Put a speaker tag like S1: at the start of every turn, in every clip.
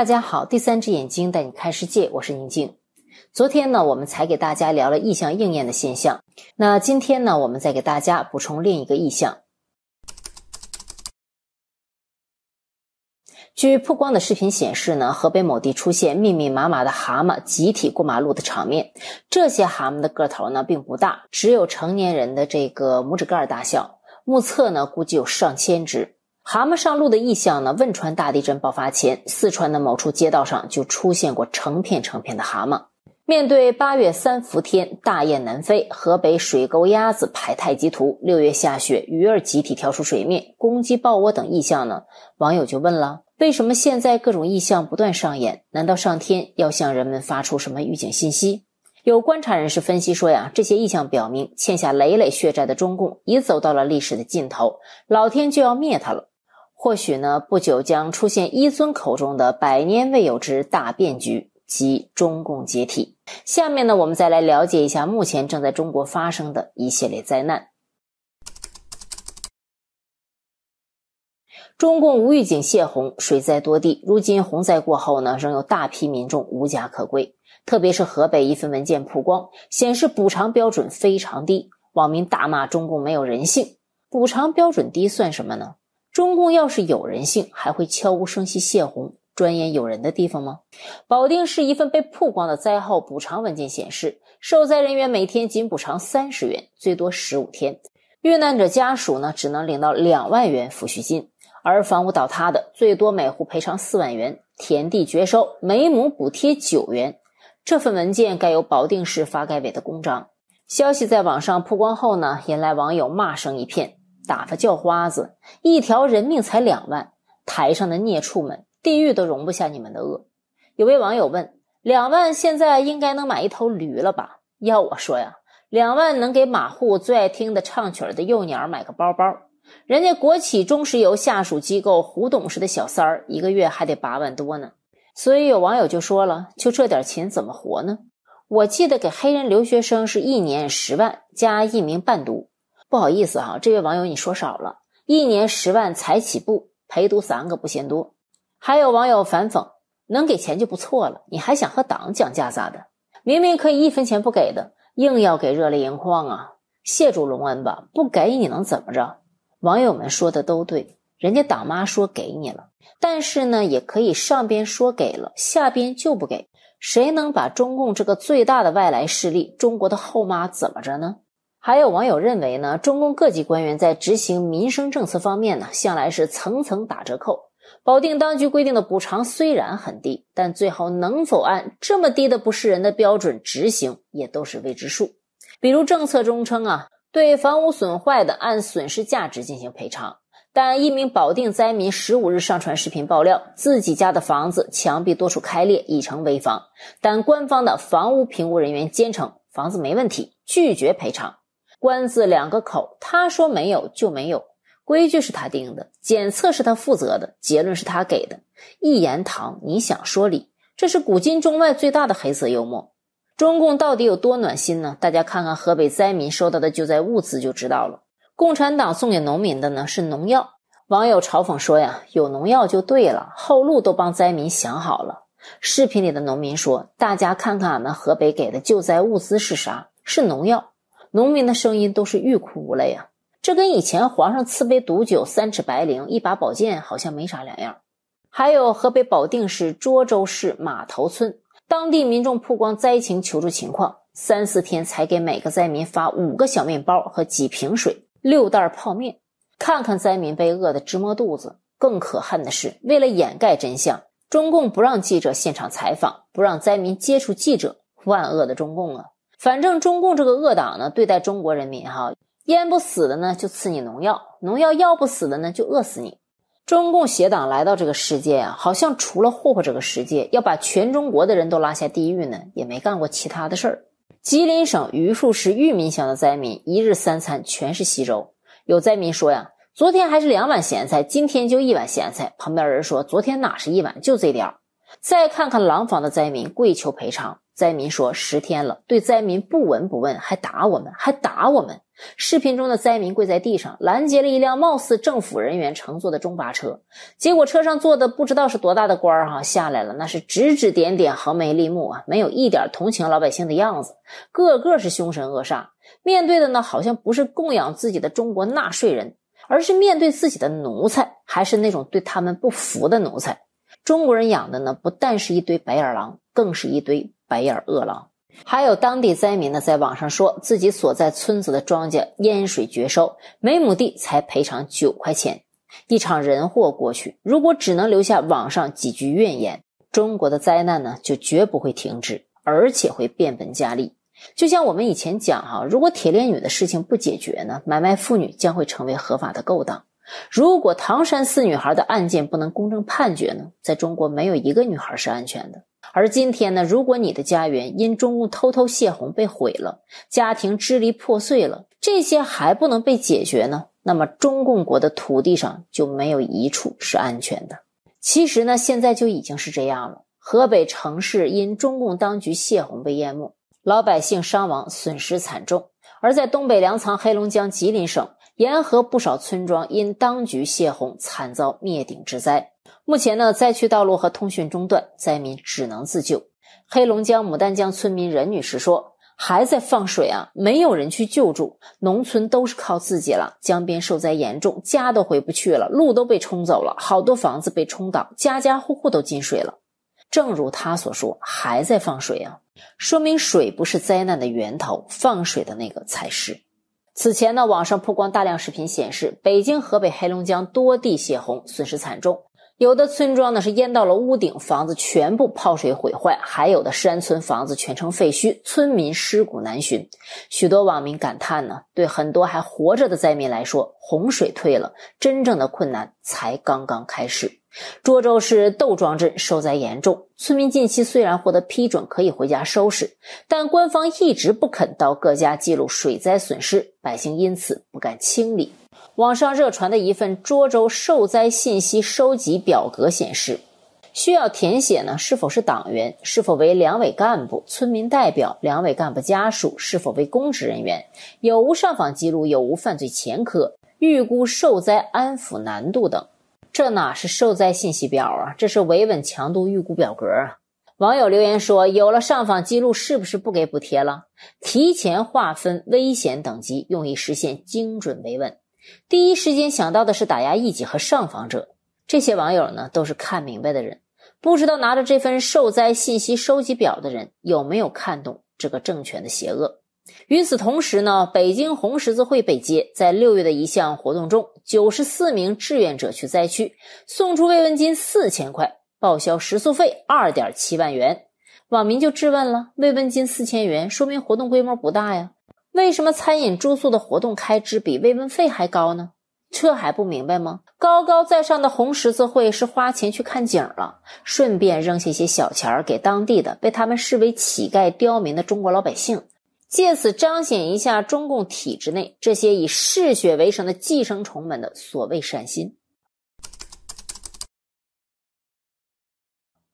S1: 大家好，第三只眼睛带你看世界，我是宁静。昨天呢，我们才给大家聊了意象应验的现象。那今天呢，我们再给大家补充另一个意象。据曝光的视频显示呢，河北某地出现密密麻麻的蛤蟆集体过马路的场面。这些蛤蟆的个头呢并不大，只有成年人的这个拇指盖大小。目测呢，估计有上千只。蛤蟆上路的异象呢？汶川大地震爆发前，四川的某处街道上就出现过成片成片的蛤蟆。面对八月三伏天大雁南飞、河北水沟鸭子排太极图、六月下雪鱼儿集体跳出水面攻击抱窝等异象呢？网友就问了：为什么现在各种异象不断上演？难道上天要向人们发出什么预警信息？有观察人士分析说呀，这些意象表明欠下累累血债的中共已走到了历史的尽头，老天就要灭他了。或许呢，不久将出现一尊口中的百年未有之大变局及中共解体。下面呢，我们再来了解一下目前正在中国发生的一系列灾难。中共无预警泄洪水灾多地，如今洪灾过后呢，仍有大批民众无家可归。特别是河北，一份文件曝光显示补偿标准非常低，网民大骂中共没有人性。补偿标准低算什么呢？中共要是有人性，还会悄无声息泄洪，专研有人的地方吗？保定市一份被曝光的灾后补偿文件显示，受灾人员每天仅补偿三十元，最多十五天；遇难者家属呢，只能领到两万元抚恤金；而房屋倒塌的，最多每户赔偿四万元；田地绝收，每亩补贴九元。这份文件盖有保定市发改委的公章。消息在网上曝光后呢，引来网友骂声一片。打发叫花子，一条人命才两万。台上的孽畜们，地狱都容不下你们的恶。有位网友问：两万现在应该能买一头驴了吧？要我说呀，两万能给马户最爱听的唱曲儿的幼鸟买个包包。人家国企中石油下属机构胡董事的小三儿，一个月还得八万多呢。所以有网友就说了：就这点钱怎么活呢？我记得给黑人留学生是一年十万加一名伴读。不好意思哈，这位网友你说少了，一年十万才起步，陪读三个不嫌多。还有网友反讽，能给钱就不错了，你还想和党讲价咋的？明明可以一分钱不给的，硬要给，热泪盈眶啊！谢主隆恩吧，不给你能怎么着？网友们说的都对，人家党妈说给你了，但是呢，也可以上边说给了，下边就不给。谁能把中共这个最大的外来势力，中国的后妈怎么着呢？还有网友认为呢，中共各级官员在执行民生政策方面呢，向来是层层打折扣。保定当局规定的补偿虽然很低，但最后能否按这么低的不是人的标准执行，也都是未知数。比如政策中称啊，对房屋损坏的按损失价值进行赔偿，但一名保定灾民十五日上传视频爆料，自己家的房子墙壁多处开裂，已成危房，但官方的房屋评估人员坚称房子没问题，拒绝赔偿。官字两个口，他说没有就没有，规矩是他定的，检测是他负责的，结论是他给的，一言堂。你想说理？这是古今中外最大的黑色幽默。中共到底有多暖心呢？大家看看河北灾民收到的救灾物资就知道了。共产党送给农民的呢是农药。网友嘲讽说呀，有农药就对了，后路都帮灾民想好了。视频里的农民说：“大家看看俺们河北给的救灾物资是啥？是农药。”农民的声音都是欲哭无泪啊，这跟以前皇上赐杯毒酒、三尺白绫、一把宝剑好像没啥两样。还有河北保定市涿州市马头村当地民众曝光灾情求助情况，三四天才给每个灾民发五个小面包和几瓶水、六袋泡面。看看灾民被饿的直摸肚子，更可恨的是，为了掩盖真相，中共不让记者现场采访，不让灾民接触记者。万恶的中共啊！反正中共这个恶党呢，对待中国人民哈，淹不死的呢就赐你农药，农药药不死的呢就饿死你。中共邪党来到这个世界啊，好像除了祸祸这个世界，要把全中国的人都拉下地狱呢，也没干过其他的事儿。吉林省榆树市玉民乡的灾民一日三餐全是稀粥，有灾民说呀，昨天还是两碗咸菜，今天就一碗咸菜。旁边人说，昨天哪是一碗，就这点儿。再看看廊坊的灾民跪求赔偿。灾民说十天了，对灾民不闻不问，还打我们，还打我们！视频中的灾民跪在地上，拦截了一辆貌似政府人员乘坐的中巴车，结果车上坐的不知道是多大的官儿哈，下来了，那是指指点点，横眉立目啊，没有一点同情老百姓的样子，个个是凶神恶煞。面对的呢，好像不是供养自己的中国纳税人，而是面对自己的奴才，还是那种对他们不服的奴才。中国人养的呢，不但是一堆白眼狼，更是一堆。白眼恶狼，还有当地灾民呢，在网上说自己所在村子的庄稼淹水绝收，每亩地才赔偿九块钱。一场人祸过去，如果只能留下网上几句怨言，中国的灾难呢就绝不会停止，而且会变本加厉。就像我们以前讲哈，如果铁链女的事情不解决呢，买卖妇女将会成为合法的勾当；如果唐山四女孩的案件不能公正判决呢，在中国没有一个女孩是安全的。而今天呢，如果你的家园因中共偷偷泄洪被毁了，家庭支离破碎了，这些还不能被解决呢，那么中共国的土地上就没有一处是安全的。其实呢，现在就已经是这样了。河北城市因中共当局泄洪被淹没，老百姓伤亡损失惨重；而在东北粮仓黑龙江、吉林省沿河不少村庄因当局泄洪惨遭灭顶之灾。目前呢，灾区道路和通讯中断，灾民只能自救。黑龙江牡丹江村民任女士说：“还在放水啊，没有人去救助，农村都是靠自己了。江边受灾严重，家都回不去了，路都被冲走了，好多房子被冲倒，家家户户都进水了。”正如她所说，“还在放水啊”，说明水不是灾难的源头，放水的那个才是。此前呢，网上曝光大量视频显示，北京、河北、黑龙江多地泄洪，损失惨重。有的村庄呢是淹到了屋顶，房子全部泡水毁坏；还有的山村房子全成废墟，村民尸骨难寻。许多网民感叹呢，对很多还活着的灾民来说，洪水退了，真正的困难才刚刚开始。涿州市窦庄镇受灾严重，村民近期虽然获得批准可以回家收拾，但官方一直不肯到各家记录水灾损失，百姓因此不敢清理。网上热传的一份涿州受灾信息收集表格显示，需要填写呢是否是党员，是否为两委干部、村民代表、两委干部家属，是否为公职人员，有无上访记录，有无犯罪前科，预估受灾安抚难度等。这哪是受灾信息表啊？这是维稳强度预估表格啊！网友留言说，有了上访记录是不是不给补贴了？提前划分危险等级，用以实现精准维稳。第一时间想到的是打压异己和上访者。这些网友呢，都是看明白的人，不知道拿着这份受灾信息收集表的人有没有看懂这个政权的邪恶。与此同时呢，北京红十字会北街在六月的一项活动中，九十四名志愿者去灾区，送出慰问金四千块，报销食宿费二点七万元。网民就质问了：慰问金四千元，说明活动规模不大呀？为什么餐饮住宿的活动开支比慰问费还高呢？这还不明白吗？高高在上的红十字会是花钱去看景了，顺便扔下一些小钱儿给当地的被他们视为乞丐刁民的中国老百姓，借此彰显一下中共体制内这些以嗜血为生的寄生虫们的所谓善心。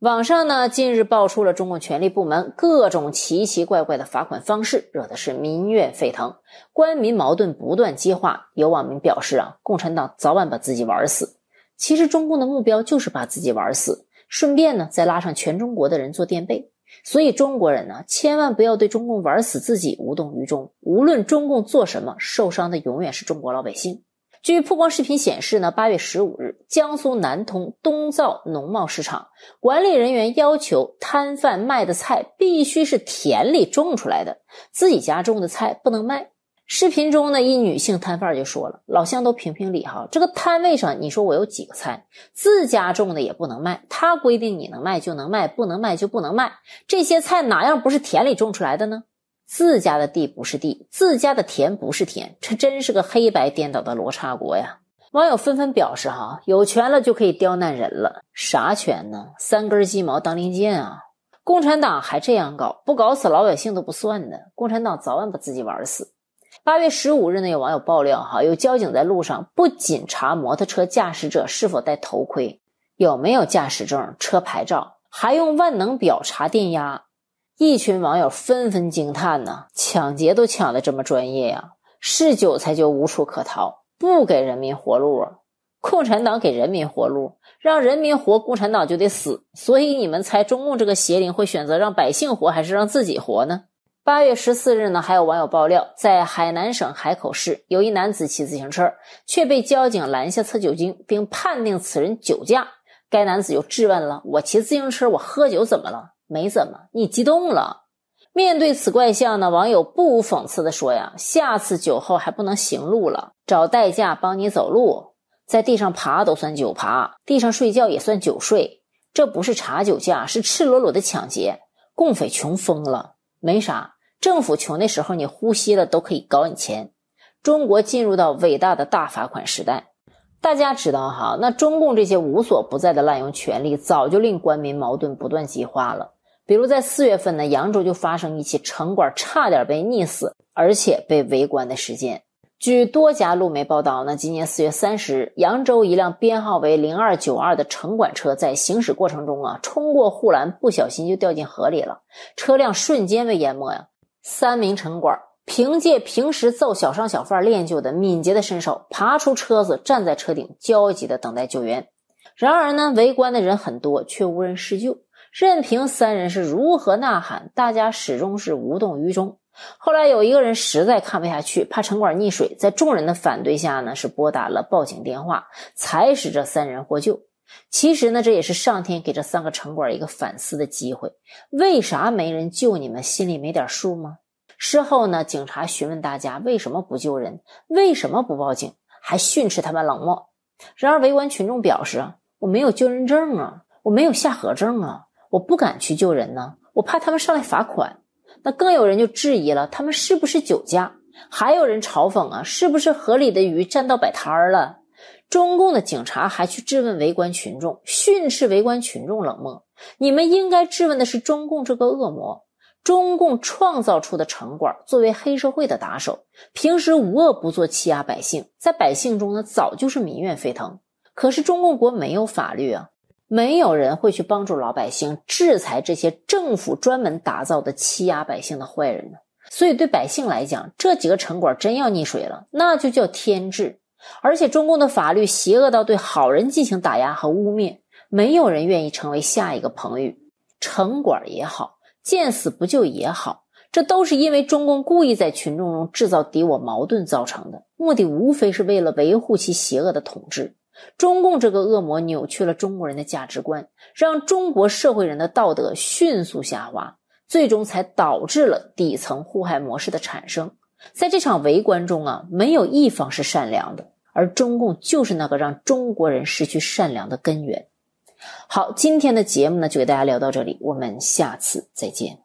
S1: 网上呢，近日爆出了中共权力部门各种奇奇怪怪的罚款方式，惹的是民怨沸腾，官民矛盾不断激化。有网民表示啊，共产党早晚把自己玩死。其实中共的目标就是把自己玩死，顺便呢再拉上全中国的人做垫背。所以中国人呢，千万不要对中共玩死自己无动于衷。无论中共做什么，受伤的永远是中国老百姓。据曝光视频显示，呢，八月十五日，江苏南通东灶农贸市场管理人员要求摊贩卖的菜必须是田里种出来的，自己家种的菜不能卖。视频中呢，一女性摊贩就说了：“老乡都评评理哈，这个摊位上你说我有几个菜，自家种的也不能卖。他规定你能卖就能卖，不能卖就不能卖。这些菜哪样不是田里种出来的呢？”自家的地不是地，自家的田不是田，这真是个黑白颠倒的罗刹国呀！网友纷纷表示：哈，有权了就可以刁难人了，啥权呢？三根鸡毛当令箭啊！共产党还这样搞，不搞死老百姓都不算的，共产党早晚把自己玩死。八月十五日呢，有网友爆料：哈，有交警在路上不仅查摩托车驾驶者是否戴头盔、有没有驾驶证、车牌照，还用万能表查电压。一群网友纷纷惊叹呐，抢劫都抢得这么专业呀！是韭菜就无处可逃，不给人民活路啊！共产党给人民活路，让人民活，共产党就得死。所以你们猜，中共这个邪灵会选择让百姓活，还是让自己活呢？八月十四日呢，还有网友爆料，在海南省海口市，有一男子骑自行车，却被交警拦下测酒精，并判定此人酒驾。该男子又质问了：“我骑自行车，我喝酒怎么了？”没怎么，你激动了。面对此怪象呢，网友不无讽刺的说呀：“下次酒后还不能行路了，找代驾帮你走路，在地上爬都算酒爬，地上睡觉也算酒睡。这不是查酒驾，是赤裸裸的抢劫。共匪穷疯了，没啥，政府穷的时候，你呼吸了都可以搞你钱。中国进入到伟大的大罚款时代。大家知道哈，那中共这些无所不在的滥用权力，早就令官民矛盾不断激化了。”比如在四月份呢，扬州就发生一起城管差点被溺死，而且被围观的事件。据多家路媒报道，呢今年四月三十日，扬州一辆编号为零二九二的城管车在行驶过程中啊，冲过护栏，不小心就掉进河里了。车辆瞬间被淹没呀！三名城管凭借平时揍小商小贩练就的敏捷的身手，爬出车子，站在车顶，焦急的等待救援。然而呢，围观的人很多，却无人施救。任凭三人是如何呐喊，大家始终是无动于衷。后来有一个人实在看不下去，怕城管溺水，在众人的反对下呢，是拨打了报警电话，才使这三人获救。其实呢，这也是上天给这三个城管一个反思的机会：为啥没人救你们？心里没点数吗？事后呢，警察询问大家为什么不救人、为什么不报警，还训斥他们冷漠。然而围观群众表示：“我没有救人证啊，我没有下河证啊。”我不敢去救人呢，我怕他们上来罚款。那更有人就质疑了，他们是不是酒驾？还有人嘲讽啊，是不是河里的鱼占道摆摊儿了？中共的警察还去质问围观群众，训斥围观群众冷漠。你们应该质问的是中共这个恶魔。中共创造出的城管作为黑社会的打手，平时无恶不作，欺压百姓，在百姓中呢早就是民怨沸腾。可是中共国没有法律啊。没有人会去帮助老百姓，制裁这些政府专门打造的欺压百姓的坏人。所以，对百姓来讲，这几个城管真要溺水了，那就叫天制。而且，中共的法律邪恶到对好人进行打压和污蔑，没有人愿意成为下一个彭宇。城管也好，见死不救也好，这都是因为中共故意在群众中制造敌我矛盾造成的，目的无非是为了维护其邪恶的统治。中共这个恶魔扭曲了中国人的价值观，让中国社会人的道德迅速下滑，最终才导致了底层互害模式的产生。在这场围观中啊，没有一方是善良的，而中共就是那个让中国人失去善良的根源。好，今天的节目呢，就给大家聊到这里，我们下次再见。